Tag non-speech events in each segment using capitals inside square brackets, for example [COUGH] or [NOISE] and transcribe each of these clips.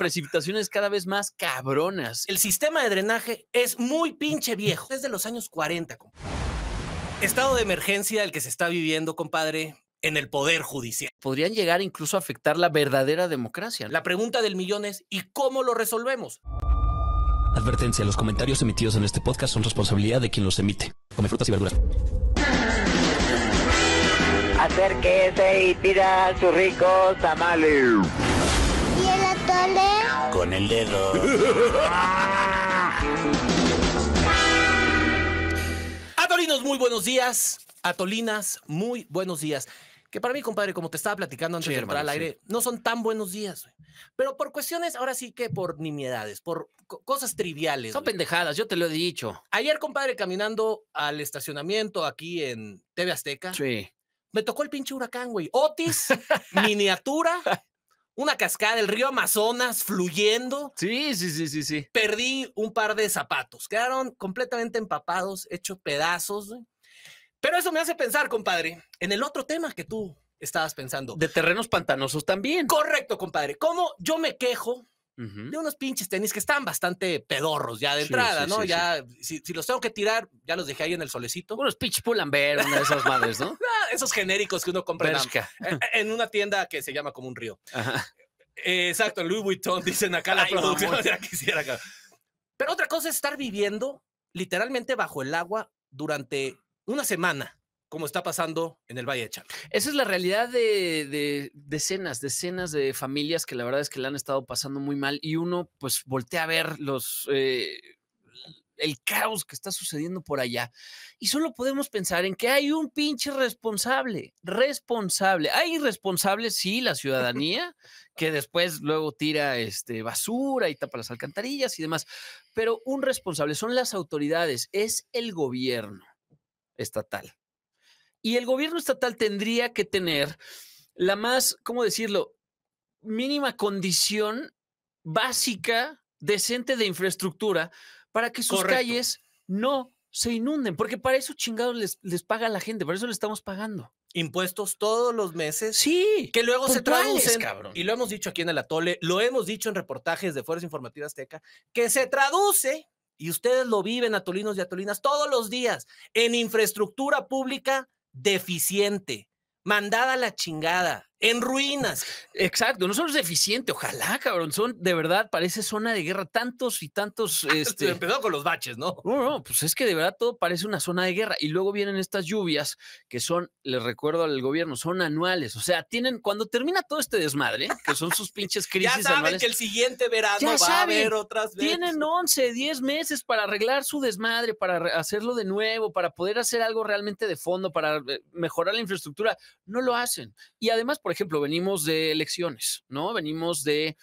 precipitaciones cada vez más cabronas. El sistema de drenaje es muy pinche viejo, de los años 40. Estado de emergencia el que se está viviendo, compadre, en el poder judicial. Podrían llegar incluso a afectar la verdadera democracia. La pregunta del millón es, ¿y cómo lo resolvemos? Advertencia, los comentarios emitidos en este podcast son responsabilidad de quien los emite. Come frutas y verduras. Acérquese y pida sus ricos tamales con el dedo. Atolinos, muy buenos días. Atolinas, muy buenos días. Que para mí, compadre, como te estaba platicando antes de entrar al aire, no son tan buenos días. Pero por cuestiones, ahora sí que por nimiedades, por cosas triviales. Son pendejadas, yo te lo he dicho. Ayer, compadre, caminando al estacionamiento aquí en TV Azteca. Me tocó el pinche huracán, güey. Otis, [LAUGHS] miniatura, una cascada, del río Amazonas fluyendo. Sí, sí, sí, sí, sí. Perdí un par de zapatos. Quedaron completamente empapados, hechos pedazos. Pero eso me hace pensar, compadre, en el otro tema que tú estabas pensando. De terrenos pantanosos también. Correcto, compadre. ¿Cómo yo me quejo de unos pinches tenis que están bastante pedorros ya de entrada, ¿no? ya, si, los tengo que tirar, ya los dejé ahí en el solecito. Unos pinches pulamber, una de esas madres, ¿no? [LAUGHS] Ah, esos genéricos que uno compra [LAUGHS] en, una tienda que se llama como un río. Ajá. Eh, exacto, Louis Vuitton, dicen acá la producción. [LAUGHS] quisiera acá. Pero otra cosa es estar viviendo literalmente bajo el agua durante una semana como está pasando en el Valle de Chalco. Esa es la realidad de, decenas, decenas de familias que la verdad es que la han estado pasando muy mal y uno pues voltea a ver los... Eh, el caos que está sucediendo por allá. Y solo podemos pensar en que hay un pinche responsable, responsable. Hay responsables, sí, la ciudadanía, que después luego tira este, basura y tapa las alcantarillas y demás, pero un responsable son las autoridades, es el gobierno estatal y el gobierno estatal tendría que tener la más, ¿cómo decirlo?, mínima condición básica, decente de infraestructura para que sus calles no se inunden, porque para eso chingados les, les paga la gente, para eso le estamos pagando. Impuestos todos los meses. Sí. Que luego se traduce. Y lo hemos dicho aquí en el Atole, lo hemos dicho en reportajes de Fuerza Informativa Azteca, que se traduce, y ustedes lo viven, atolinos y atolinas, todos los días, en infraestructura pública deficiente, mandada a la chingada en ruinas. Exacto, no son es deficiente, ojalá, cabrón, son de verdad, parece zona de guerra, tantos y tantos. [LAUGHS] Este empezó con los baches, ¿no? No, no, pues es que de verdad todo parece una zona de guerra. Y luego vienen estas lluvias que son, les recuerdo al gobierno, son anuales. O sea, tienen, cuando termina todo este desmadre, que son sus pinches [LAUGHS] crisis ya saben que el siguiente verano va a haber otras Tienen 11, 10 meses para arreglar su desmadre, para hacerlo de nuevo, para poder hacer algo realmente de fondo, para eh, mejorar la infraestructura. No lo hacen. Y además, por por ejemplo, venimos de elecciones, ¿no? Venimos de,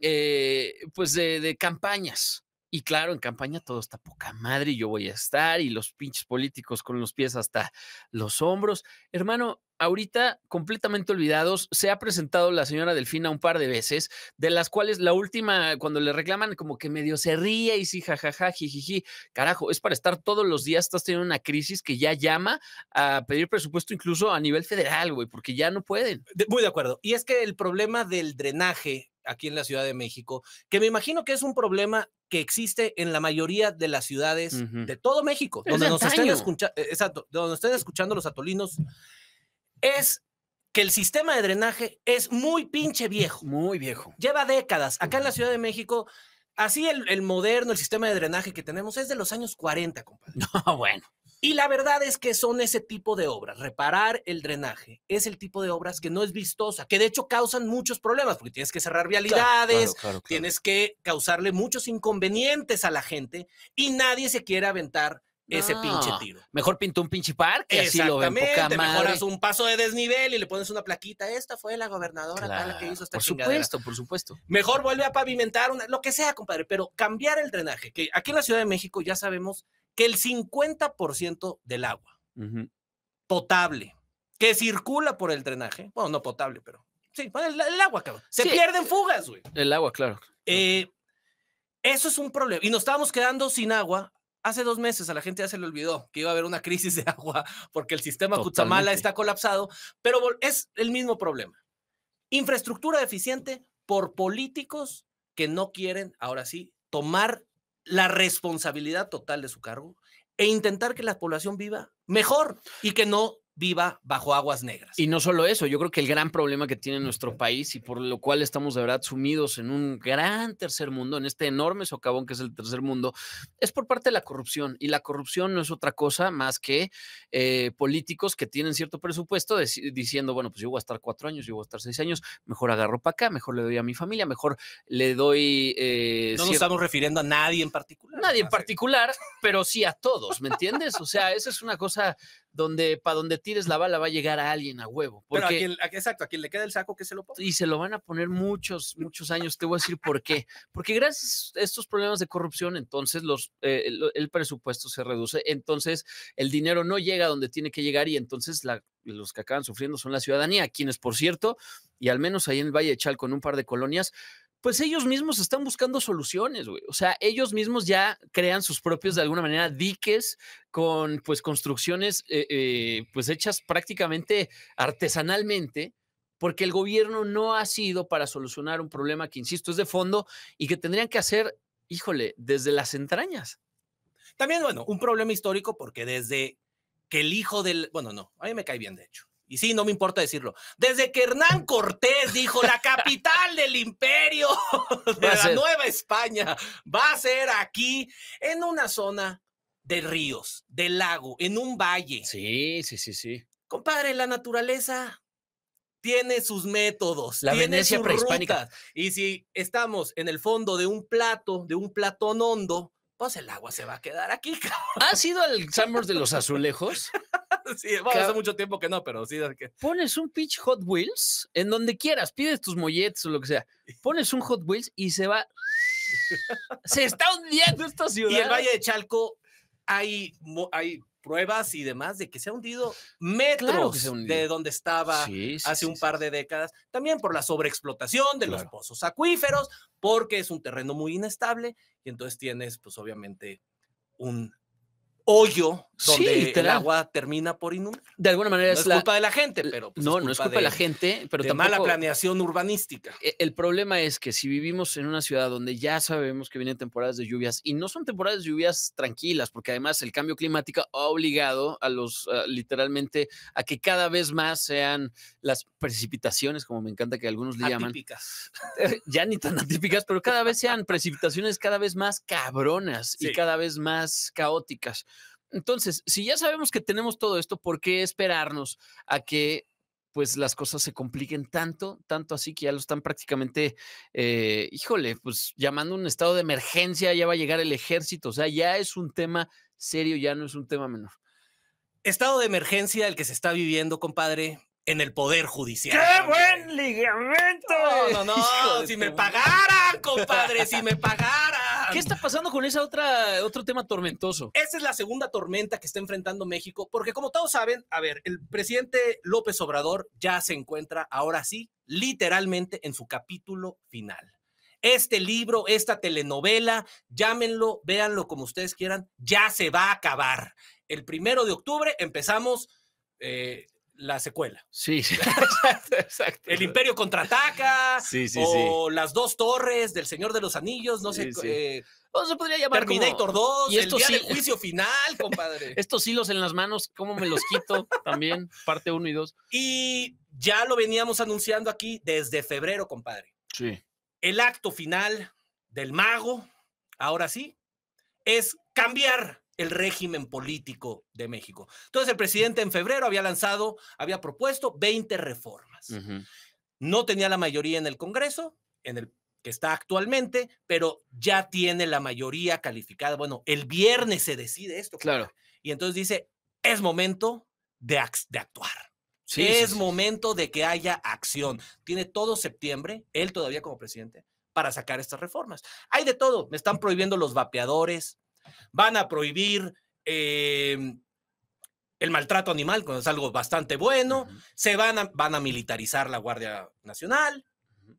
eh, pues, de, de campañas. Y claro, en campaña todo está poca madre y yo voy a estar y los pinches políticos con los pies hasta los hombros. Hermano, ahorita completamente olvidados, se ha presentado la señora Delfina un par de veces, de las cuales la última, cuando le reclaman, como que medio se ríe y sí, jajaja, jijiji. Carajo, es para estar todos los días, estás teniendo una crisis que ya llama a pedir presupuesto incluso a nivel federal, güey, porque ya no pueden. muy de acuerdo. Y es que el problema del drenaje aquí en la Ciudad de México, que me imagino que es un problema que existe en la mayoría de las ciudades de todo México, donde nos, estén eh, exacto, donde estén escuchando los atolinos, es que el sistema de drenaje es muy pinche viejo. Muy viejo. Lleva décadas. Acá en la Ciudad de México, así el, el moderno, el sistema de drenaje que tenemos es de los años 40, compadre. [LAUGHS] No, bueno. Y la verdad es que son ese tipo de obras. Reparar el drenaje es el tipo de obras que no es vistosa, que de hecho causan muchos problemas, porque tienes que cerrar vialidades, tienes que causarle muchos inconvenientes a la gente y nadie se quiere aventar ese pinche ah, tiro. Mejor pintó un pinche parque, así lo ven mejoras un paso de desnivel y le pones una plaquita. Esta fue la gobernadora tal que hizo esta Por supuesto, por supuesto. Mejor vuelve a pavimentar, una, lo que sea, compadre, pero cambiar el drenaje, que aquí en la Ciudad de México ya sabemos que el 50% del agua potable que circula por el drenaje, bueno, no potable, pero sí, pues, el, agua, cabrón, se pierden fugas, güey. El agua, claro. Eh, eso es un problema. Y nos estábamos quedando sin agua. Hace dos meses a la gente ya se le olvidó que iba a haber una crisis de [LAUGHS] agua porque el sistema Cutzamala está colapsado, pero es el mismo problema. Infraestructura deficiente por políticos que no quieren, ahora sí, tomar la responsabilidad total de su cargo e intentar que la población viva mejor y que no viva bajo aguas negras. Y no solo eso, yo creo que el gran problema que tiene nuestro país y por lo cual estamos de verdad sumidos en un gran tercer mundo, en este enorme socavón que es el tercer mundo, es por parte de la corrupción. Y la corrupción no es otra cosa más que eh, políticos que tienen cierto presupuesto diciendo, bueno, pues yo voy a estar cuatro años, yo voy a estar seis años, mejor agarro para acá, mejor le doy a mi familia, mejor le doy... Eh, no nos estamos refiriendo a nadie en particular. Nadie en particular, pero sí a todos, ¿me entiendes? O sea, esa es una cosa donde para donde tires la bala va a llegar a alguien a huevo. Porque, a quien, exacto, a quien le queda el saco que se lo ponga. Y se lo van a poner muchos, muchos años. Te voy a decir por qué. Porque gracias a estos problemas de corrupción, entonces los, eh, el, presupuesto se reduce, entonces el dinero no llega donde tiene que llegar y entonces los que acaban sufriendo son la ciudadanía, quienes, por cierto, y al menos ahí en el Valle de con un par de colonias, pues ellos mismos están buscando soluciones, güey. O sea, ellos mismos ya crean sus propios, de alguna manera, diques con, pues, construcciones, eh, eh, pues, hechas prácticamente artesanalmente, porque el gobierno no ha sido para solucionar un problema que, insisto, es de fondo y que tendrían que hacer, híjole, desde las entrañas. También, bueno, un problema histórico porque desde que el hijo del, bueno, no, a mí me cae bien, de hecho. Y sí, no me importa decirlo. Desde que Hernán Cortés dijo la capital del imperio [LAUGHS] de la Nueva España va a ser aquí, en una zona de ríos, de lago, en un valle. Sí, sí, sí, sí. Compadre, la naturaleza tiene sus métodos. La Venecia prehispánica. Y si estamos en el fondo de un plato, de un platón hondo, pues el agua se va a quedar aquí. ha [LAUGHS] ¿Has ido al Summers de los Azulejos? [LAUGHS] sí, hace mucho tiempo que no, pero sí. Que... Pones un pitch Hot Wheels en donde quieras, pides tus molletes o lo que sea. [LAUGHS] Pones un Hot Wheels y se va. se está hundiendo esta ciudad. [LAUGHS] Y el Valle de Chalco hay, hay pruebas y demás de que se ha hundido metros de donde estaba hace un par de décadas, también por la sobreexplotación de los pozos acuíferos, porque es un terreno muy inestable y entonces tienes pues obviamente un hoyo donde el agua termina por inundar. De alguna manera es, la... culpa de la gente, pero pues, no, no es culpa de, la gente, pero de tampoco... mala planeación urbanística. E-, el problema es que si vivimos en una ciudad donde ya sabemos que vienen temporadas de lluvias y no son temporadas de lluvias tranquilas, porque además el cambio climático ha obligado a los literalmente a que cada vez más sean las precipitaciones, como me encanta que algunos le atípicas. Eh, ya ni tan atípicas, pero cada vez sean precipitaciones cada vez más cabronas y cada vez más caóticas. Entonces, si ya sabemos que tenemos todo esto, ¿por qué esperarnos a que pues las cosas se compliquen tanto, tanto así que ya lo están prácticamente, eh, híjole, pues llamando un estado de emergencia, ya va a llegar el ejército, o sea, ya es un tema serio, ya no es un tema menor. Estado de emergencia el que se está viviendo, compadre, en el Poder Judicial. ¡Qué buen ligamento! No, no, no [LAUGHS] si me pagaran, compadre, si me pagaran ¿Qué está pasando con ese otro tema tormentoso? Esa es la segunda tormenta que está enfrentando México, porque como todos saben, a ver, el presidente López Obrador ya se encuentra ahora sí, literalmente en su capítulo final. Este libro, esta telenovela, llámenlo, véanlo como ustedes quieran, ya se va a acabar. El primero de octubre empezamos eh, la secuela. Sí, sí. [LAUGHS] exacto, El Imperio contraataca. Sí, sí, o las dos torres del Señor de los Anillos, no sé. no eh, se podría llamar? Terminator 2, ¿Y el día juicio final, [LAUGHS] compadre. Estos hilos en las manos, ¿cómo me los quito? También, parte 1 y 2. Y ya lo veníamos anunciando aquí desde febrero, compadre. Sí. El acto final del mago, ahora sí, es cambiar el régimen político de México. Entonces el presidente en febrero había lanzado, había propuesto 20 reformas. No tenía la mayoría en el Congreso, en el que está actualmente, pero ya tiene la mayoría calificada. Bueno, el viernes se decide esto. Claro. Y entonces dice, es momento de, actuar. Sí, es momento de que haya acción. Tiene todo septiembre, él todavía como presidente, para sacar estas reformas. Hay de todo. Me están prohibiendo los vapeadores, van a prohibir em, el maltrato animal, cuando es algo bastante bueno, se van a, van a militarizar la Guardia Nacional,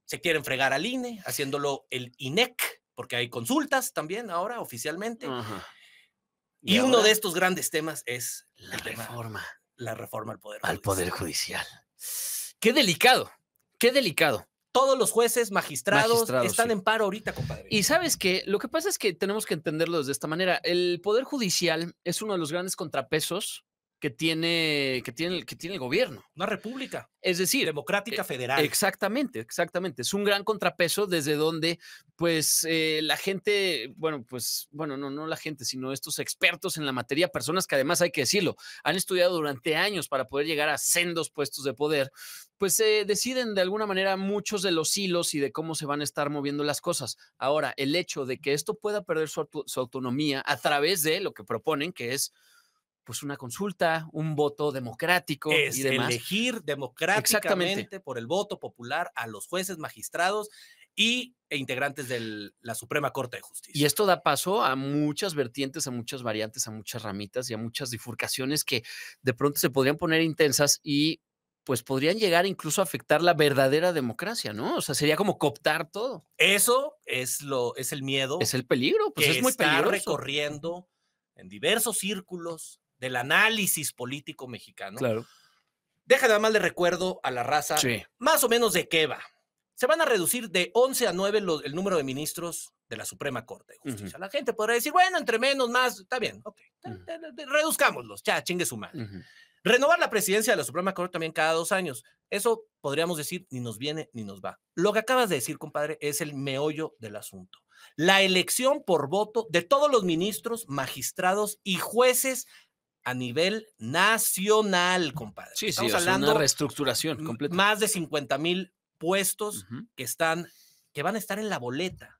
se quieren fregar al INE, haciéndolo el INEC, porque hay consultas también ahora oficialmente. Y, uno de estos grandes temas es la, reforma. La reforma al Poder Al Poder Judicial. Qué delicado, qué delicado todos los jueces, magistrados, están en paro ahorita, compadre. Y sabes que lo que pasa es que tenemos que entenderlo de esta manera. El Poder Judicial es uno de los grandes contrapesos que tiene, que tiene, que tiene el gobierno. Una república. Es decir. Democrática e, federal. Exactamente, exactamente. Es un gran contrapeso desde donde, pues, eh, la gente, bueno, pues, bueno, no, no la gente, sino estos expertos en la materia, personas que además hay que decirlo, han estudiado durante años para poder llegar a sendos puestos de poder, pues se deciden de alguna manera muchos de los hilos y de cómo se van a estar moviendo las cosas. Ahora, el hecho de que esto pueda perder su, autonomía a través de lo que proponen, que es pues una consulta, un voto democrático y demás. Elegir democráticamente por el voto popular a los jueces, magistrados y e integrantes de la Suprema Corte de Justicia. Y esto da paso a muchas vertientes, a muchas variantes, a muchas ramitas y a muchas bifurcaciones que de pronto se podrían poner intensas y pues podrían llegar incluso a afectar la verdadera democracia, ¿no? O sea, sería como cooptar todo. Eso es lo es el miedo. Es el peligro, pues es muy está peligroso. recorriendo en diversos círculos del análisis político mexicano. Claro. Deja nada más de recuerdo a la raza más o menos de qué va. Se van a reducir de 11 a 9 el número de ministros de la Suprema Corte de Justicia. La gente podrá decir, bueno, entre menos, más, está bien, ok, reduzcámoslos, ya, chingue su madre. Renovar la presidencia de la Suprema Corte también cada dos años. Eso podríamos decir ni nos viene ni nos va. Lo que acabas de decir, compadre, es el meollo del asunto. La elección por voto de todos los ministros, magistrados y jueces a nivel nacional, compadre. Sí, Estamos hablando una reestructuración completa. Más de 50 mil puestos que están, que van a estar en la boleta.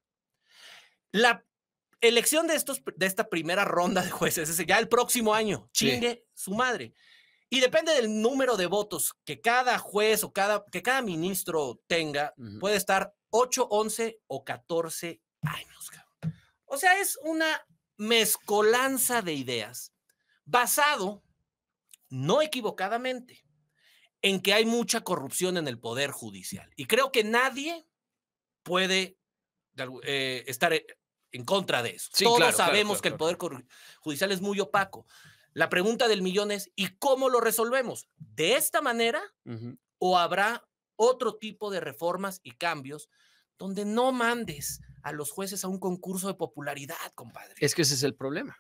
La elección de estos, de esta primera ronda de jueces, es ya el próximo año, chingue su madre. Y depende del número de votos que cada juez o cada, que cada ministro tenga, puede estar 8, 11 o 14 años. O sea, es una mezcolanza de ideas basado, no equivocadamente, en que hay mucha corrupción en el Poder Judicial. Y creo que nadie puede eh, estar eh, en contra de eso. Todos sabemos que el Poder Judicial es muy opaco. La pregunta del millón es, ¿y cómo lo resolvemos? ¿De esta manera o habrá otro tipo de reformas y cambios donde no mandes a los jueces a un concurso de popularidad, compadre? Es que ese es el problema.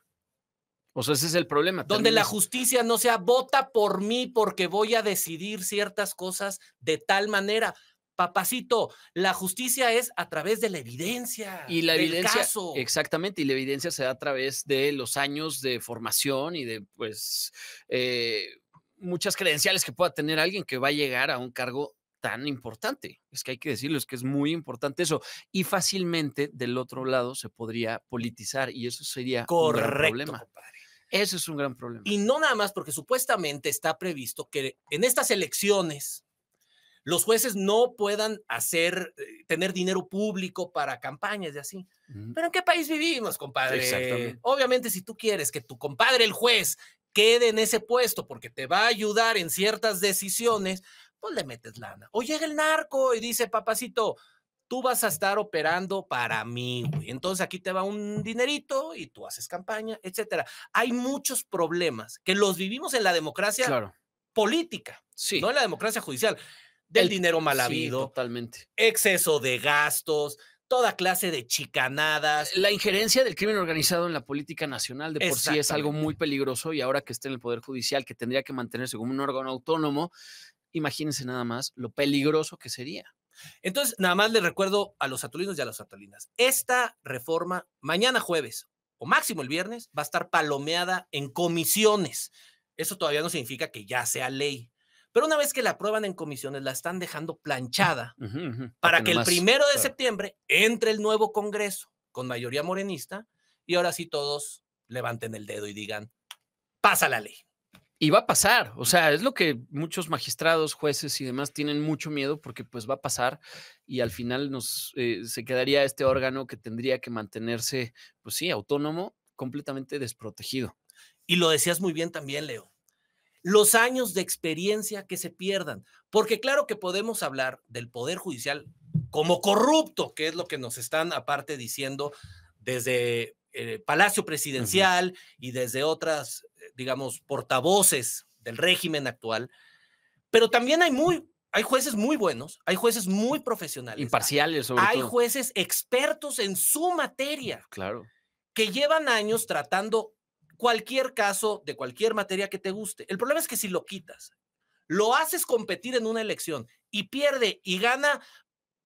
O sea, ese es el problema. Donde la justicia no sea vota por mí porque voy a decidir ciertas cosas de tal manera papacito, la justicia es a través de la evidencia. Y la evidencia. Exactamente, y la evidencia se da a través de los años de formación y de, pues, eh, muchas credenciales que pueda tener alguien que va a llegar a un cargo tan importante. Es que hay que decirlo, es que es muy importante eso. Y fácilmente del otro lado se podría politizar y eso sería un gran problema. Eso es un gran problema. Y no nada más porque supuestamente está previsto que en estas elecciones los jueces no puedan hacer, eh, tener dinero público para campañas de así. Pero ¿en qué país vivimos, compadre? Obviamente, si tú quieres que tu compadre, el juez, quede en ese puesto porque te va a ayudar en ciertas decisiones, pues le metes lana. O llega el narco y dice, papacito, tú vas a estar operando para mí, güey. Entonces aquí te va un dinerito y tú haces campaña, etcétera. Hay muchos problemas que los vivimos en la democracia política, no en la democracia judicial del dinero mal habido, totalmente. exceso de gastos, toda clase de chicanadas. La injerencia del crimen organizado en la política nacional de por sí es algo muy peligroso y ahora que está en el Poder Judicial, que tendría que mantenerse como un órgano autónomo, imagínense nada más lo peligroso que sería. Entonces, nada más les recuerdo a los atolinos y a las atolinas, esta reforma mañana jueves o máximo el viernes va a estar palomeada en comisiones. Eso todavía no significa que ya sea ley. Pero una vez que la aprueban en comisiones, la están dejando planchada para que el primero de septiembre entre el nuevo Congreso con mayoría morenista y ahora sí todos levanten el dedo y digan, pasa la ley. Y va a pasar, o sea, es lo que muchos magistrados, jueces y demás tienen mucho miedo porque pues va a pasar y al final nos eh, se quedaría este órgano que tendría que mantenerse, pues sí, autónomo, completamente desprotegido. Y lo decías muy bien también, Leo los años de experiencia que se pierdan. Porque claro que podemos hablar del Poder Judicial como corrupto, que es lo que nos están aparte diciendo desde eh, Palacio Presidencial y desde otras, eh, digamos, portavoces del régimen actual. Pero también hay muy... Hay jueces muy buenos, hay jueces muy profesionales. Imparciales, sobre hay Hay jueces expertos en su materia. Claro. Que llevan años tratando cualquier caso de cualquier materia que te guste. El problema es que si lo quitas, lo haces competir en una elección y pierde y gana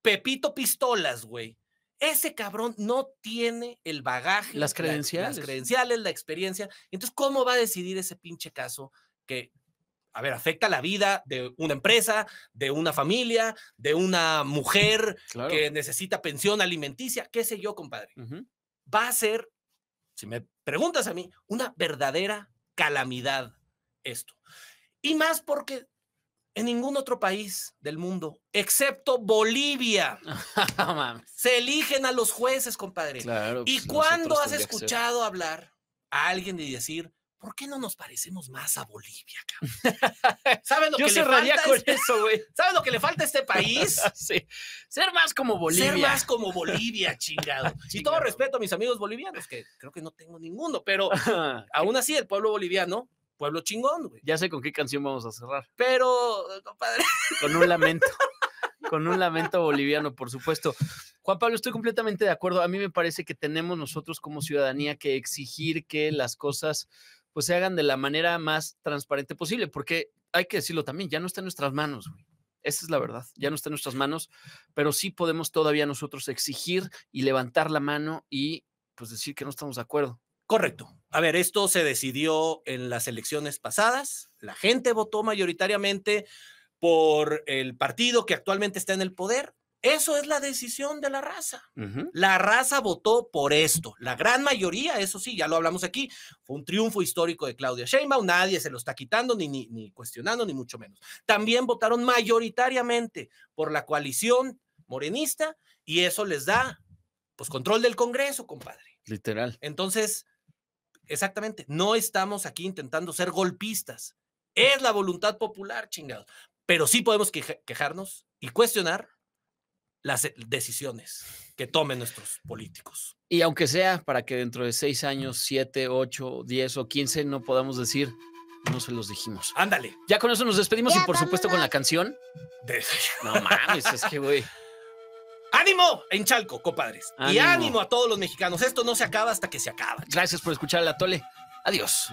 Pepito Pistolas, güey. Ese cabrón no tiene el bagaje. Las credenciales. La, credenciales, la experiencia. Entonces, ¿cómo va a decidir ese pinche caso que, a ver, afecta la vida de una empresa, de una familia, de una mujer que necesita pensión alimenticia, qué sé yo, compadre? Va a ser si me preguntas a mí, una verdadera calamidad esto. Y más porque en ningún otro país del mundo, excepto Bolivia, [LAUGHS] se eligen a los jueces, compadre. ¿Y pues cuando has escuchado hablar a alguien y decir, ¿por qué no nos parecemos más a Bolivia, cabrón? [LAUGHS] lo que le falta con este eso, güey. [LAUGHS] ¿Saben lo que le falta a este país? [LAUGHS] sí. Ser más como Bolivia. Ser más como Bolivia, chingado. chingado. Y todo respeto a mis amigos bolivianos, que creo que no tengo ninguno, pero aún así el pueblo boliviano pueblo chingón, güey. Ya sé con qué canción vamos a cerrar. Pero, eh, compadre. Con un lamento. con un lamento boliviano, por supuesto. Juan Pablo, estoy completamente de acuerdo. A mí me parece que tenemos nosotros como ciudadanía que exigir que las cosas pues se hagan de la manera más transparente posible, porque hay que decirlo también, ya no está en nuestras manos, güey. Esa es la verdad, ya no está en nuestras manos, pero sí podemos todavía nosotros exigir y levantar la mano y pues decir que no estamos de acuerdo. Correcto. A ver, esto se decidió en las elecciones pasadas, la gente votó mayoritariamente por el partido que actualmente está en el poder, eso es la decisión de la raza. La raza votó por esto. La gran mayoría, eso sí, ya lo hablamos aquí, fue un triunfo histórico de Claudia Sheinbaum. Nadie se lo está quitando, ni, ni, cuestionando, ni mucho menos. También votaron mayoritariamente por la coalición morenista y eso les da, pues, control del Congreso, compadre. Literal. Entonces, exactamente, no estamos aquí intentando ser golpistas. Es la voluntad popular, chingados. Pero sí podemos quejarnos y cuestionar las eh, decisiones que tomen nuestros políticos. Y aunque sea para que dentro de seis años, siete, ocho, diez o quince no podamos decir, no se los dijimos. Ándale. Ya con eso nos despedimos y por supuesto con la canción. No mames, es que güey. ¡Ánimo! En Chalco, compadres. Y ánimo a todos los mexicanos. Esto no se acaba hasta que se acaba. Gracias por escuchar la Tole. Adiós.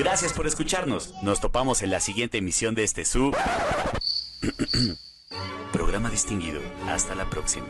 Gracias por escucharnos. Nos topamos en la siguiente emisión de este sub. [COUGHS] Programa distinguido. Hasta la próxima.